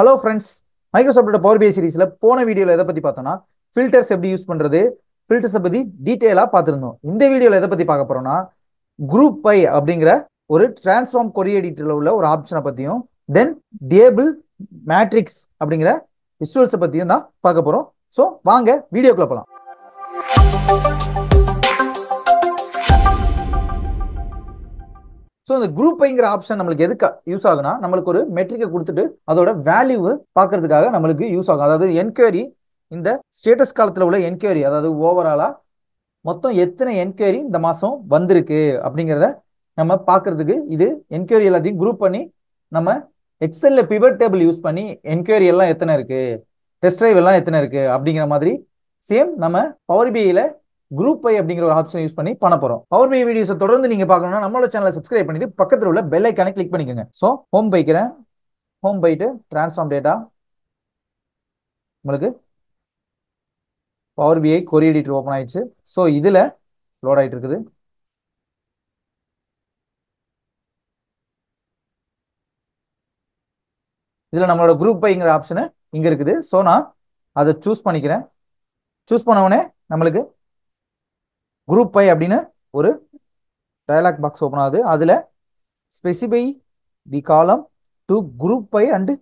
hello friends மைக்ரோசாஃப்டோட power BI சீரீஸில் போன வீடியோவில் எதை பற்றி பார்த்தோன்னா ஃபில்டர்ஸ் எப்படி யூஸ் பண்ணுறது ஃபில்டர்ஸை பற்றி டீட்டெயிலாக பார்த்துருந்தோம் இந்த வீடியோவில் எதை பற்றி பார்க்க போகிறோம்னா குரூப் பை அப்படிங்கிற ஒரு டிரான்ஸ்ஃபார்ம் கொரிய எடிட்டரில் உள்ள ஒரு ஆப்ஷனை பற்றியும் தென் டேபிள் மேட்ரிக்ஸ் அப்படிங்கிற விஷுவல்ஸை பற்றியும் தான் பார்க்க போகிறோம் ஸோ வாங்க வீடியோக்குள்ளே போகலாம் இந்த குரூப் ஆப்ஷன் நம்மளுக்கு எதுக்கு யூஸ் ஆகுனா நம்மளுக்கு ஒரு மெட்ரிக்கை கொடுத்துட்டு அதோட வேல்யூ பார்க்கறதுக்காக நம்மளுக்கு யூஸ் ஆகும் அதாவது என்கொயரி இந்த ஸ்டேட்டஸ் காலத்தில் உள்ள என்கொயரி அதாவது ஓவராலாக மொத்தம் எத்தனை என்கொயரி இந்த மாதம் வந்திருக்கு அப்படிங்கிறத நம்ம பார்க்கறதுக்கு இது என்கொயரி எல்லாத்தையும் குரூப் பண்ணி நம்ம எக்ஸலில் பிவட் டேபிள் யூஸ் பண்ணி என்கொயரி எல்லாம் எத்தனை இருக்குது டெஸ்ட் ட்ரைவ் எல்லாம் எத்தனை இருக்குது அப்படிங்கிற மாதிரி சேம் நம்ம பவர் பிஐயில் குரூப் பை அப்படிங்கிற ஒரு ஆப்ஷன் யூஸ் பண்ணி பண்ண போறோம் பவர் பை வீடியோஸை தொடர்ந்து நீங்க பார்க்கணும்னா நம்மளோட சேனலை சப்ஸ்கிரைப் பண்ணிட்டு பக்கத்தில் உள்ள பெல் ஐக்கான கிளிக் பண்ணிக்கோங்க ஸோ ஹோம் பைக்கிறேன் ஹோம் பைட்டு டிரான்ஸ்ஃபார்ம் டேட்டா உங்களுக்கு power BI query editor open ஆயிடுச்சு ஸோ இதில் லோட் ஆயிட்டு இருக்குது இதில் நம்மளோட குரூப் பைங்கிற ஆப்ஷனு இங்கே இருக்குது ஸோ நான் அதை சூஸ் பண்ணிக்கிறேன் சூஸ் உடனே நம்மளுக்கு குரூப் பை அப்படின்னு ஒரு டயலாக் பாக்ஸ் ஓப்பன் ஆகுது அதில் specify the column to group by and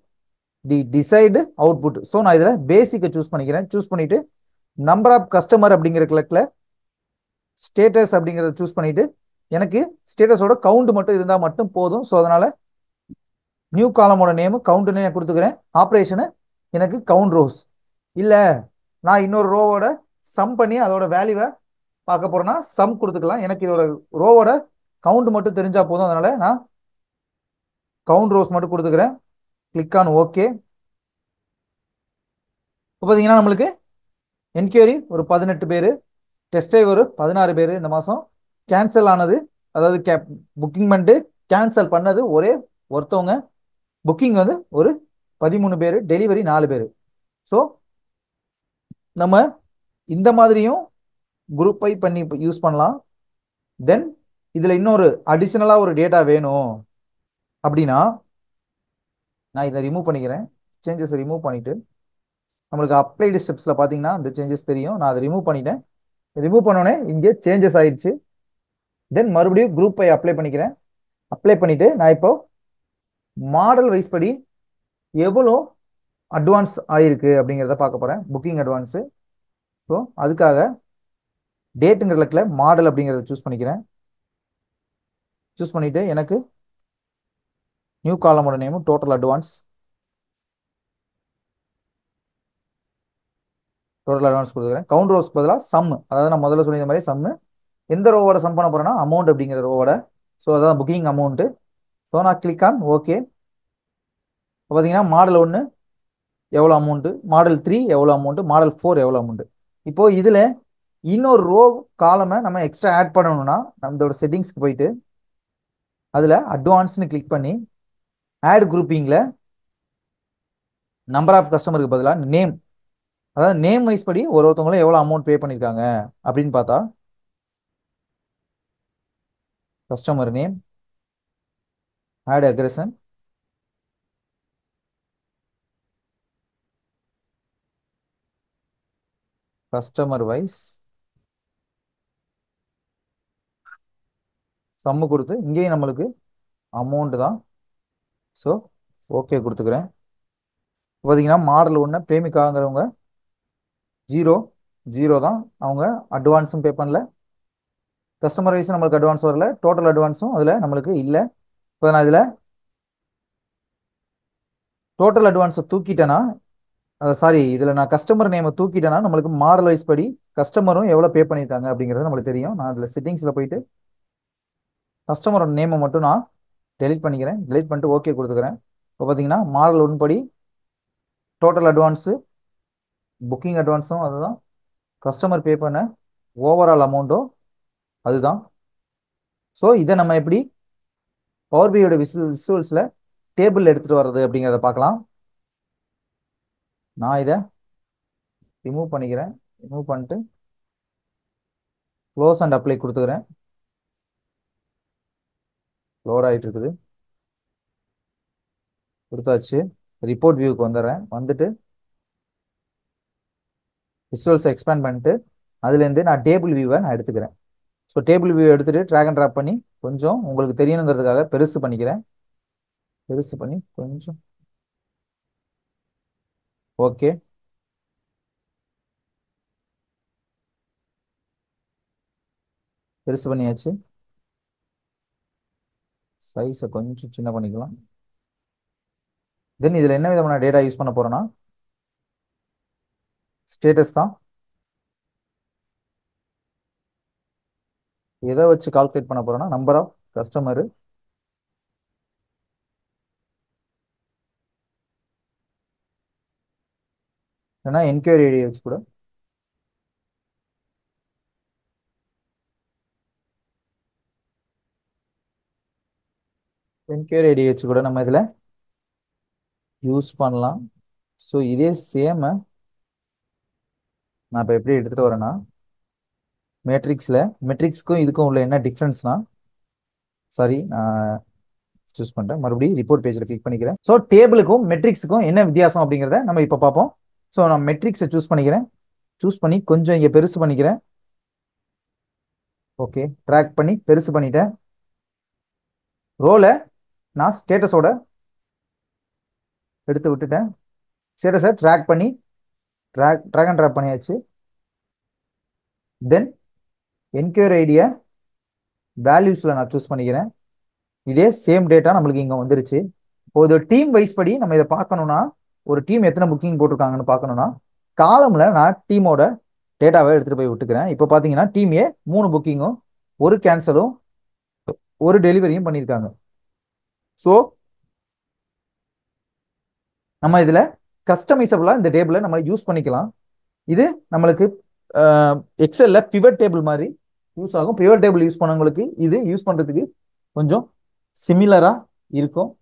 the decide output so நான் இதில் பேசிக்கை சூஸ் பண்ணிக்கிறேன் சூஸ் பண்ணிவிட்டு நம்பர் ஆஃப் கஸ்டமர் அப்படிங்கிற கிளக்கில் ஸ்டேட்டஸ் அப்படிங்கிறத சூஸ் பண்ணிவிட்டு எனக்கு ஸ்டேட்டஸோட கவுண்ட் மட்டும் இருந்தால் மட்டும் போதும் ஸோ அதனால் நியூ காலமோட நேமு கவுண்ட்டுன்னு நான் கொடுத்துக்கிறேன் ஆப்ரேஷனை எனக்கு கவுண்ட் ரோஸ் இல்லை நான் இன்னொரு ரோவோட சம் பண்ணி அதோட வேல்யூவை பார்க்க போறோம்னா சம் கொடுத்துக்கலாம் எனக்கு இதோட ரோவோட கவுண்ட் மட்டும் தெரிஞ்சா போதும் அதனால நான் கவுண்ட் ரோஸ் மட்டும் கொடுத்துக்கிறேன் கிளிக் ஆன் ஓகே இப்போ பார்த்தீங்கன்னா நம்மளுக்கு என்கொயரி ஒரு பதினெட்டு பேர் டெஸ்ட் டைவ் ஒரு பதினாறு பேர் இந்த மாதம் கேன்சல் ஆனது அதாவது கே புக்கிங் பண்ணிட்டு கேன்சல் பண்ணது ஒரே ஒருத்தவங்க புக்கிங் வந்து ஒரு பதிமூணு பேர் டெலிவரி நாலு பேர் ஸோ நம்ம இந்த மாதிரியும் குரூப் பை பண்ணி யூஸ் பண்ணலாம் தென் இதில் இன்னொரு அடிஷ்னலாக ஒரு டேட்டா வேணும் அப்படின்னா நான் இதை ரிமூவ் பண்ணிக்கிறேன் சேஞ்சஸ் ரிமூவ் பண்ணிவிட்டு நம்மளுக்கு அப்ளைடு ஸ்டெப்ஸில் பார்த்தீங்கன்னா அந்த சேஞ்சஸ் தெரியும் நான் அதை ரிமூவ் பண்ணிட்டேன் ரிமூவ் பண்ணோடனே இங்கே சேஞ்சஸ் ஆயிடுச்சு தென் மறுபடியும் குரூப் பை அப்ளை பண்ணிக்கிறேன் அப்ளை பண்ணிவிட்டு நான் இப்போ மாடல் வைஸ் படி எவ்வளோ அட்வான்ஸ் ஆகிருக்கு அப்படிங்கிறத பார்க்க போகிறேன் புக்கிங் அட்வான்ஸு ஸோ அதுக்காக டேட்டுங்கிற இலக்கில் மாடல் அப்படிங்கிறத சூஸ் பண்ணிக்கிறேன் சூஸ் பண்ணிவிட்டு எனக்கு நியூ காலமோட நேமும் டோட்டல் அட்வான்ஸ் டோட்டல் அட்வான்ஸ் கொடுக்குறேன் கவுண்ட் ரோஸ்க்கு பதிலாக சம் அதாவது நான் முதல்ல சொன்ன மாதிரி சம்மு எந்த ரோவோட சம் பண்ண போகிறேன்னா அமௌண்ட் அப்படிங்கிற ரோவோட ஸோ அதான் புக்கிங் அமௌண்ட்டு ஸோ நான் கிளிக் ஆன் ஓகே பார்த்தீங்கன்னா மாடல் ஒன்று எவ்வளோ அமௌண்ட்டு மாடல் த்ரீ எவ்வளோ அமௌண்ட்டு மாடல் ஃபோர் எவ்வளோ அமௌண்ட்டு இப்போது இதில் இன்னொரு ரோ காலமை நம்ம எக்ஸ்ட்ரா ஆட் பண்ணணும்னா நம்மளோட செட்டிங்ஸ்க்கு போயிட்டு அதில் அட்வான்ஸ்னு கிளிக் பண்ணி ஆட் குரூப்பிங்கில் நம்பர் ஆஃப் கஸ்டமருக்கு பதிலாக நேம் அதாவது நேம் வைஸ் படி ஒரு ஒருத்தவங்களும் எவ்வளோ அமௌண்ட் பே பண்ணியிருக்காங்க அப்படின்னு பார்த்தா கஸ்டமர் நேம் ஆட் அக்ரஸன் கஸ்டமர் வைஸ் சம்மு கொடுத்து இங்கேயும் நம்மளுக்கு அமௌண்ட் தான் ஸோ ஓகே கொடுத்துக்கிறேன் பார்த்தீங்கன்னா மாடல் ஒன்று பிரேமிக்காங்கிறவங்க ஜீரோ ஜீரோ தான் அவங்க அட்வான்ஸும் பே பண்ணல கஸ்டமர் வைஸும் நம்மளுக்கு அட்வான்ஸ் வரல டோட்டல் அட்வான்ஸும் அதில் நம்மளுக்கு இல்லை இப்போ நான் இதில் டோட்டல் அட்வான்ஸை தூக்கிட்டேன்னா சாரி இதில் நான் கஸ்டமர் நேமை தூக்கிட்டேன்னா நம்மளுக்கு மாடல் வைஸ் படி கஸ்டமரும் எவ்வளோ பே பண்ணியிருக்காங்க அப்படிங்கிறது நம்மளுக்கு தெரியும் நான் அதில் செட்டிங்ஸில் போயிட்டு கஸ்டமரோட நேமை மட்டும் நான் டெலிட் பண்ணிக்கிறேன் டெலிட் பண்ணிட்டு ஓகே கொடுத்துக்கிறேன் இப்போ பார்த்தீங்கன்னா மாடல் உட்படி டோட்டல் அட்வான்ஸு புக்கிங் அட்வான்ஸும் அதுதான் கஸ்டமர் பே பண்ண ஓவரால் அமௌண்ட்டும் அதுதான் ஸோ இதை நம்ம எப்படி பவர் பியோட விசுவல் விசுவல்ஸில் டேபிள் எடுத்துகிட்டு வர்றது அப்படிங்கிறத பார்க்கலாம் நான் இதை ரிமூவ் பண்ணிக்கிறேன் ரிமூவ் பண்ணிட்டு க்ளோஸ் அண்ட் அப்ளை கொடுத்துக்கிறேன் லோட் ஆகிட்டு இருக்குது கொடுத்தாச்சு ரிப்போர்ட் வியூக்கு வந்துடுறேன் வந்துட்டு விஸ்வல்ஸை எக்ஸ்பேண்ட் பண்ணிட்டு அதுலேருந்து நான் டேபிள் வியூவை நான் எடுத்துக்கிறேன் ஸோ டேபிள் வியூ எடுத்துகிட்டு ட்ராக் அண்ட் ட்ராப் பண்ணி கொஞ்சம் உங்களுக்கு தெரியணுங்கிறதுக்காக பெருசு பண்ணிக்கிறேன் பெருசு பண்ணி கொஞ்சம் ஓகே பெருசு பண்ணியாச்சு சைஸை கொஞ்சம் சின்ன பண்ணிக்கலாம் தென் இதில் என்ன விதமான டேட்டா யூஸ் பண்ண போகிறோன்னா ஸ்டேட்டஸ் தான் எதை வச்சு கால்குலேட் பண்ண போகிறோன்னா நம்பர் ஆஃப் கஸ்டமரு ஏன்னா என்கொயரி ஐடியை வச்சு கூட ஃபின்கேர் ஏடிஹெச் கூட நம்ம இதில் யூஸ் பண்ணலாம் ஸோ இதே சேமை நான் இப்போ எப்படி எடுத்துகிட்டு வரேன்னா மெட்ரிக்ஸில் மெட்ரிக்ஸ்க்கும் இதுக்கும் உள்ள என்ன டிஃப்ரென்ஸ்னா சாரி நான் சூஸ் பண்ணுறேன் மறுபடியும் ரிப்போர்ட் பேஜில் கிளிக் பண்ணிக்கிறேன் ஸோ டேபிளுக்கும் மெட்ரிக்ஸுக்கும் என்ன வித்தியாசம் அப்படிங்கிறத நம்ம இப்போ பார்ப்போம் ஸோ நான் மெட்ரிக்ஸை சூஸ் பண்ணிக்கிறேன் சூஸ் பண்ணி கொஞ்சம் இங்கே பெருசு பண்ணிக்கிறேன் ஓகே ட்ராக் பண்ணி பெருசு பண்ணிட்டேன் ரோலை நான் ஸ்டேட்டஸோட எடுத்து விட்டுட்டேன் ஸ்டேட்டஸை ட்ராக் பண்ணி ட்ராக் ட்ராக் அண்ட் ட்ராக் பண்ணியாச்சு தென் என்கொயரி ஐடியை வேல்யூஸில் நான் சூஸ் பண்ணிக்கிறேன் இதே சேம் டேட்டா நம்மளுக்கு இங்கே வந்துருச்சு இப்போ இது டீம் வைஸ் படி நம்ம இதை பார்க்கணுன்னா ஒரு டீம் எத்தனை புக்கிங் போட்டிருக்காங்கன்னு பார்க்கணுன்னா காலமில் நான் டீமோட டேட்டாவை எடுத்துகிட்டு போய் விட்டுக்கிறேன் இப்போ பார்த்தீங்கன்னா டீம் ஏ மூணு புக்கிங்கும் ஒரு கேன்சலும் ஒரு டெலிவரியும் பண்ணியிருக்காங்க ஸோ நம்ம இதில் கஸ்டமைசபிளாக இந்த டேபிளை நம்ம யூஸ் பண்ணிக்கலாம் இது நம்மளுக்கு எக்ஸலில் பிவட் டேபிள் மாதிரி யூஸ் ஆகும் பிவட் டேபிள் யூஸ் பண்ணவங்களுக்கு இது யூஸ் பண்ணுறதுக்கு கொஞ்சம் சிமிலராக இருக்கும்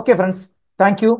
ஓகே ஃப்ரெண்ட்ஸ் தேங்க்யூ